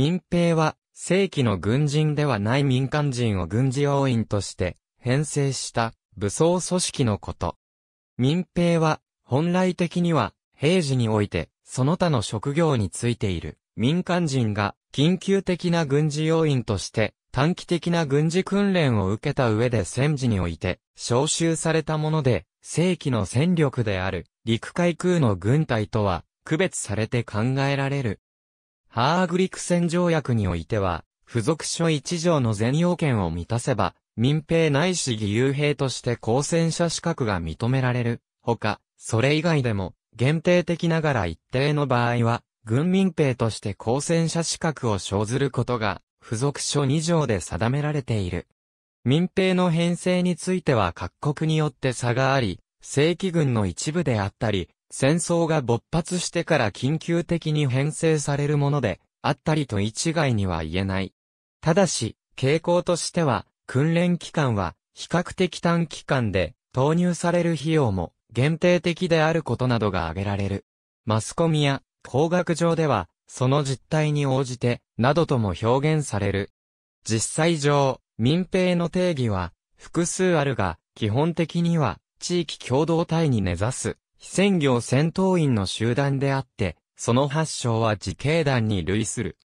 民兵は、正規の軍人ではない民間人を軍事要員として、編成した武装組織のこと。民兵は、本来的には、平時において、その他の職業についている、民間人が、緊急的な軍事要員として、短期的な軍事訓練を受けた上で戦時において、召集されたもので、正規の戦力である、陸海空の軍隊とは、区別されて考えられる。ハーグリクセン条約においては、付属書1条の全要件を満たせば、民兵ないし義勇兵として公戦者資格が認められる。ほか、それ以外でも、限定的ながら一定の場合は、軍民兵として公戦者資格を生ずることが、付属書2条で定められている。民兵の編成については各国によって差があり、正規軍の一部であったり、戦争が勃発してから緊急的に編成されるもので、あったりと一概には言えない。ただし、傾向としては、訓練期間は比較的短期間で、投入される費用も限定的であることなどが挙げられる。マスコミや工学上では、その実態に応じて、などとも表現される。実際上、民兵の定義は、複数あるが、基本的には、地域共同体に根ざす、非専業戦闘員の集団であって、その発祥は自警団に類する。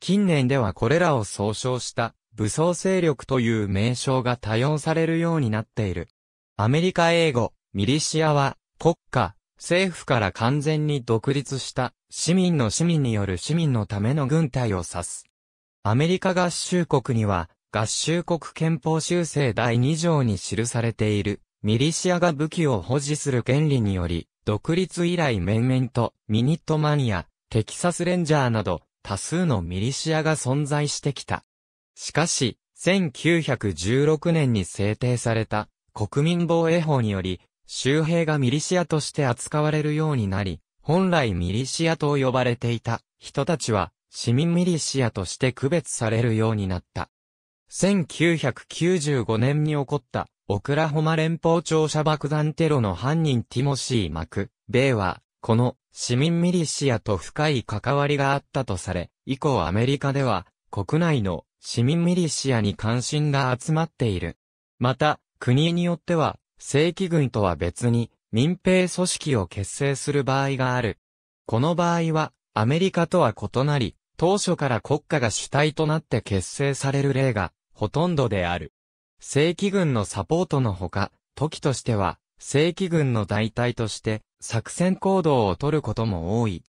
近年ではこれらを総称した武装勢力という名称が多用されるようになっている。アメリカ英語、ミリシアは国家、政府から完全に独立した市民の市民による市民のための軍隊を指す。アメリカ合衆国には合衆国憲法修正第2条に記されているミリシアが武器を保持する権利により、独立以来面々と、ミニットマニア、テキサスレンジャーなど、多数のミリシアが存在してきた。しかし、1916年に制定された国民防衛法により、周兵がミリシアとして扱われるようになり、本来ミリシアと呼ばれていた人たちは市民ミリシアとして区別されるようになった。1995年に起こったオクラホマ連邦庁舎爆弾テロの犯人ティモシー・マク、米は、この市民ミリシアと深い関わりがあったとされ、以降アメリカでは、国内の市民ミリシアに関心が集まっている。また、国によっては、正規軍とは別に、民兵組織を結成する場合がある。この場合は、アメリカとは異なり、当初から国家が主体となって結成される例が、ほとんどである。正規軍のサポートのほか、時としては、正規軍の代替として、作戦行動を取ることも多い。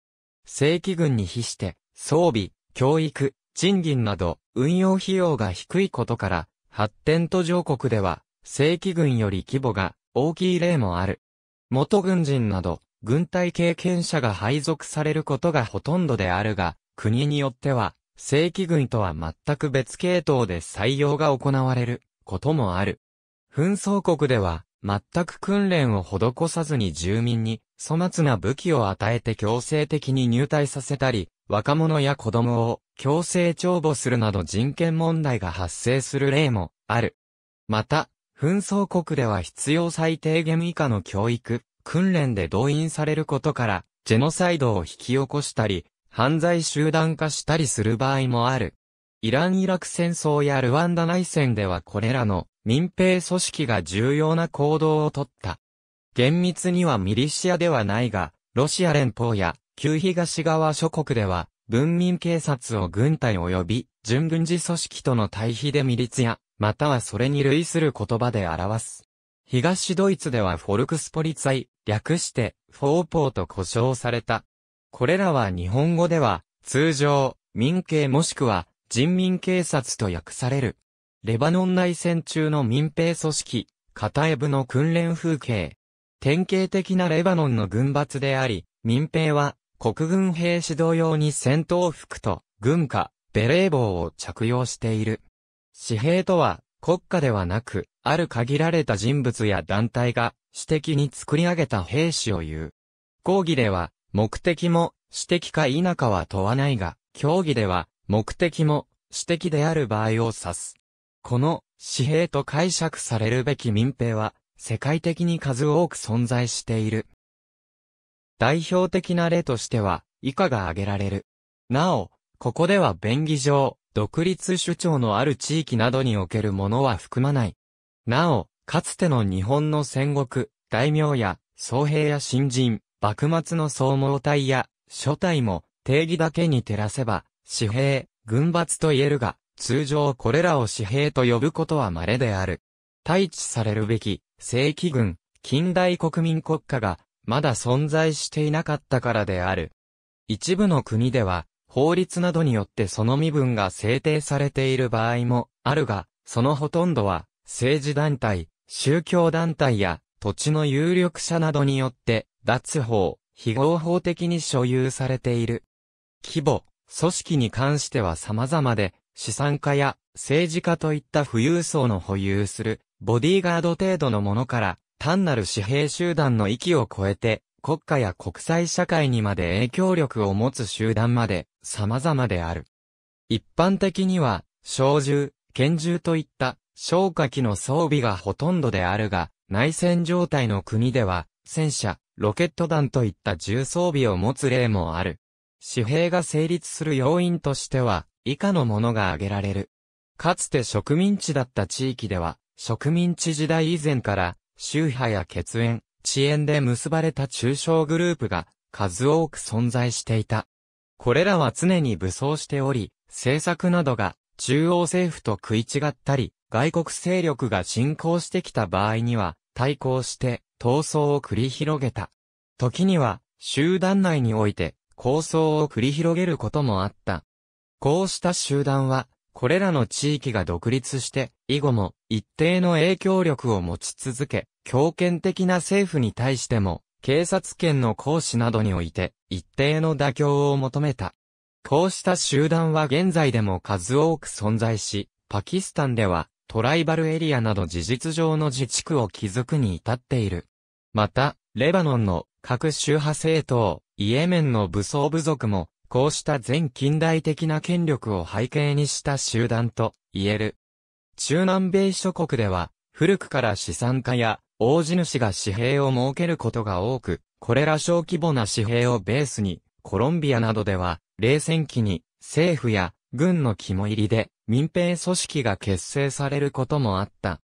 正規軍に比して、装備、教育、賃金など、運用費用が低いことから、発展途上国では、正規軍より規模が大きい例もある。元軍人など、軍隊経験者が配属されることがほとんどであるが、国によっては、正規軍とは全く別系統で採用が行われることもある。紛争国では、全く訓練を施さずに住民に粗末な武器を与えて強制的に入隊させたり、若者や子供を強制帳簿するなど人権問題が発生する例もある。また、紛争国では必要最低限以下の教育、訓練で動員されることから、ジェノサイドを引き起こしたり、犯罪集団化したりする場合もある。イラン・イラク戦争やルワンダ内戦ではこれらの民兵組織が重要な行動をとった。厳密にはミリシアではないが、ロシア連邦や旧東側諸国では、文民警察を軍隊及び準軍事組織との対比でミリツや、またはそれに類する言葉で表す。東ドイツではフォルクスポリツァイ、略してフォーポーと呼称された。これらは日本語では、通常、民警もしくは人民警察と訳される。レバノン内戦中の民兵組織、カタエブの訓練風景。典型的なレバノンの軍閥であり、民兵は国軍兵士同様に戦闘服と軍歌、ベレー帽を着用している。私兵とは国家ではなく、ある限られた人物や団体が私的に作り上げた兵士を言う。講義では目的も私的か否かは問わないが、競技では目的も、私的である場合を指す。この、紙幣と解釈されるべき民兵は、世界的に数多く存在している。代表的な例としては、以下が挙げられる。なお、ここでは便宜上、独立主張のある地域などにおけるものは含まない。なお、かつての日本の戦国、大名や、僧兵や新人、幕末の総合体や、諸体も、定義だけに照らせば、紙幣、軍閥と言えるが、通常これらを紙幣と呼ぶことは稀である。対地されるべき、正規軍、近代国民国家が、まだ存在していなかったからである。一部の国では、法律などによってその身分が制定されている場合もあるが、そのほとんどは、政治団体、宗教団体や土地の有力者などによって、脱法、非合法的に所有されている。規模、組織に関しては様々で、資産家や政治家といった富裕層の保有するボディーガード程度のものから単なる紙幣集団の域を超えて国家や国際社会にまで影響力を持つ集団まで様々である。一般的には、小銃、拳銃といった消火器の装備がほとんどであるが、内戦状態の国では、戦車、ロケット弾といった重装備を持つ例もある。紙幣が成立する要因としては、以下のものが挙げられる。かつて植民地だった地域では、植民地時代以前から、宗派や血縁、遅延で結ばれた中小グループが数多く存在していた。これらは常に武装しており、政策などが中央政府と食い違ったり、外国勢力が侵攻してきた場合には、対抗して闘争を繰り広げた。時には、集団内において構想を繰り広げることもあった。こうした集団は、これらの地域が独立して、以後も一定の影響力を持ち続け、強権的な政府に対しても、警察権の行使などにおいて、一定の妥協を求めた。こうした集団は現在でも数多く存在し、パキスタンでは、トライバルエリアなど事実上の自治区を築くに至っている。また、レバノンの各宗派政党、イエメンの武装部族も、こうした全近代的な権力を背景にした集団と言える。中南米諸国では、古くから資産家や大地主が紙幣を設けることが多く、これら小規模な紙幣をベースに、コロンビアなどでは、冷戦期に政府や軍の肝入りで民兵組織が結成されることもあった。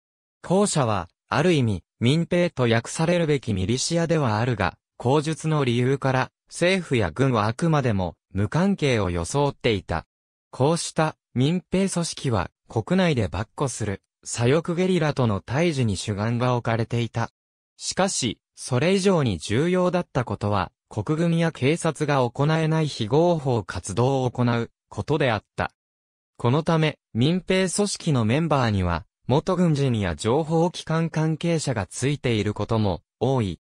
後者は、ある意味、民兵と訳されるべきミリシアではあるが、口述の理由から、政府や軍はあくまでも無関係を装っていた。こうした民兵組織は国内で跋扈する左翼ゲリラとの対峙に主眼が置かれていた。しかし、それ以上に重要だったことは、国軍や警察が行えない非合法活動を行うことであった。このため、民兵組織のメンバーには、元軍人や情報機関関係者がついていることも多い。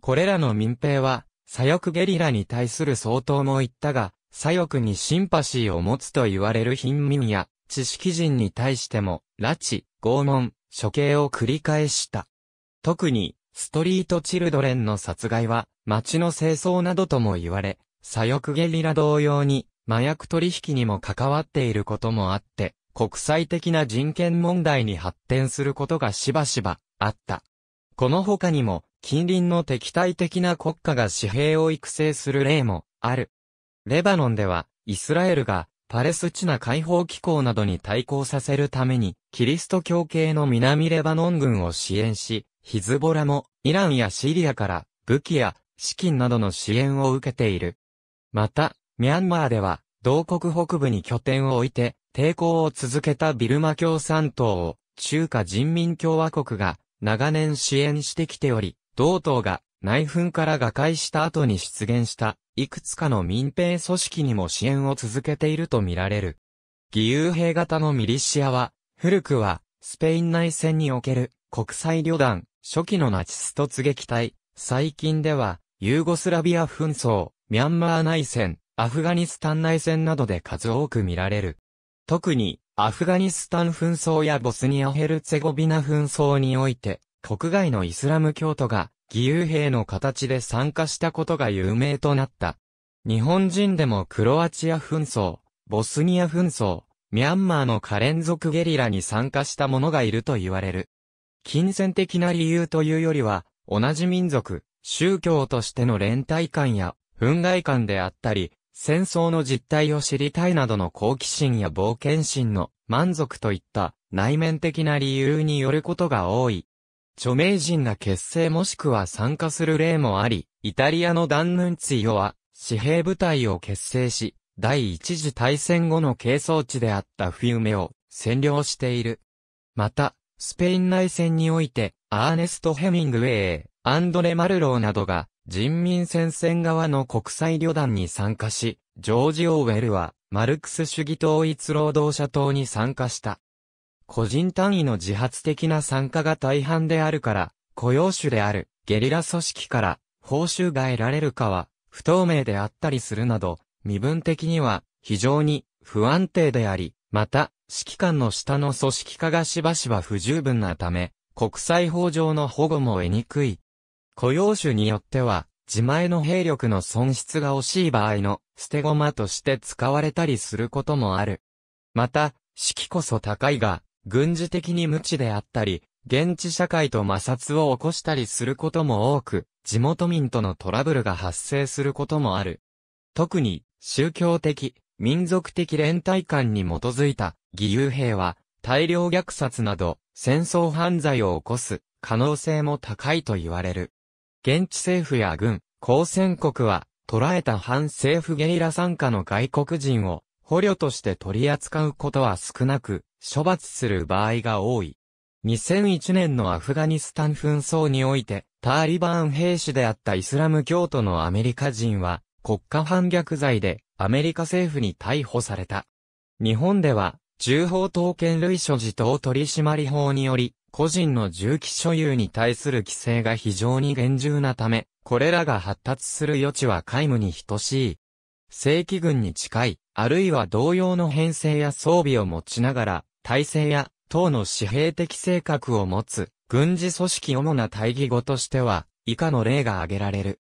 これらの民兵は、左翼ゲリラに対する相当も言ったが、左翼にシンパシーを持つと言われる貧民や知識人に対しても、拉致、拷問、処刑を繰り返した。特に、ストリートチルドレンの殺害は、街の清掃などとも言われ、左翼ゲリラ同様に、麻薬取引にも関わっていることもあって、国際的な人権問題に発展することがしばしばあった。この他にも、近隣の敵対的な国家が紙幣を育成する例もある。レバノンでは、イスラエルがパレスチナ解放機構などに対抗させるために、キリスト教系の南レバノン軍を支援し、ヒズボラもイランやシリアから武器や資金などの支援を受けている。また、ミャンマーでは、同国北部に拠点を置いて、抵抗を続けたビルマ共産党を、中華人民共和国が長年支援してきており、同党が内紛から瓦解した後に出現した、いくつかの民兵組織にも支援を続けているとみられる。義勇兵型のミリシアは、古くは、スペイン内戦における国際旅団、初期のナチス突撃隊、最近では、ユーゴスラビア紛争、ミャンマー内戦、アフガニスタン内戦などで数多く見られる。特に、アフガニスタン紛争やボスニア・ヘルツェゴビナ紛争において、国外のイスラム教徒が義勇兵の形で参加したことが有名となった。日本人でもクロアチア紛争、ボスニア紛争、ミャンマーの可連続ゲリラに参加した者がいると言われる。金銭的な理由というよりは、同じ民族、宗教としての連帯感や、憤慨感であったり、戦争の実態を知りたいなどの好奇心や冒険心の満足といった内面的な理由によることが多い。著名人が結成もしくは参加する例もあり、イタリアのダンヌンツィオは、紙幣部隊を結成し、第一次大戦後の係争地であったフィウメを占領している。また、スペイン内戦において、アーネスト・ヘミングウェイ、アンドレ・マルローなどが、人民戦線側の国際旅団に参加し、ジョージ・オーウェルは、マルクス主義統一労働者党に参加した。個人単位の自発的な参加が大半であるから、雇用主であるゲリラ組織から報酬が得られるかは不透明であったりするなど、身分的には非常に不安定であり、また、指揮官の下の組織化がしばしば不十分なため、国際法上の保護も得にくい。雇用主によっては、自前の兵力の損失が惜しい場合の捨て駒として使われたりすることもある。また、指揮こそ高いが、軍事的に無知であったり、現地社会と摩擦を起こしたりすることも多く、地元民とのトラブルが発生することもある。特に、宗教的、民族的連帯感に基づいた義勇兵は、大量虐殺など、戦争犯罪を起こす可能性も高いと言われる。現地政府や軍、交戦国は、捕らえた反政府ゲリラ参加の外国人を、捕虜として取り扱うことは少なく、処罰する場合が多い。2001年のアフガニスタン紛争において、ターリバン兵士であったイスラム教徒のアメリカ人は、国家反逆罪でアメリカ政府に逮捕された。日本では、銃法刀剣類所持等取締法により、個人の銃器所有に対する規制が非常に厳重なため、これらが発達する余地は皆無に等しい。正規軍に近い、あるいは同様の編成や装備を持ちながら、体制や党の私兵的性格を持つ軍事組織主な対義語としては以下の例が挙げられる。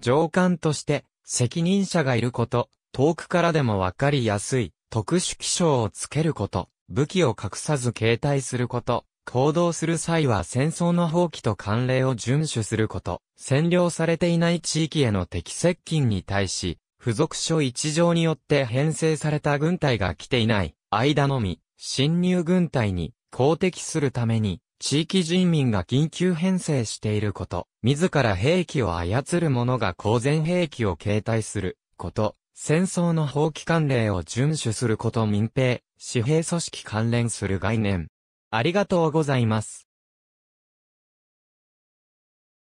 上官として責任者がいること、遠くからでもわかりやすい特殊気象をつけること、武器を隠さず携帯すること、行動する際は戦争の放棄と慣例を遵守すること、占領されていない地域への敵接近に対し、付属書1条によって編成された軍隊が来ていない、間のみ、侵入軍隊に攻敵するために、地域人民が緊急編成していること、自ら兵器を操る者が公然兵器を携帯すること、戦争の放棄慣例を遵守すること民兵、私兵組織関連する概念。ありがとうございます。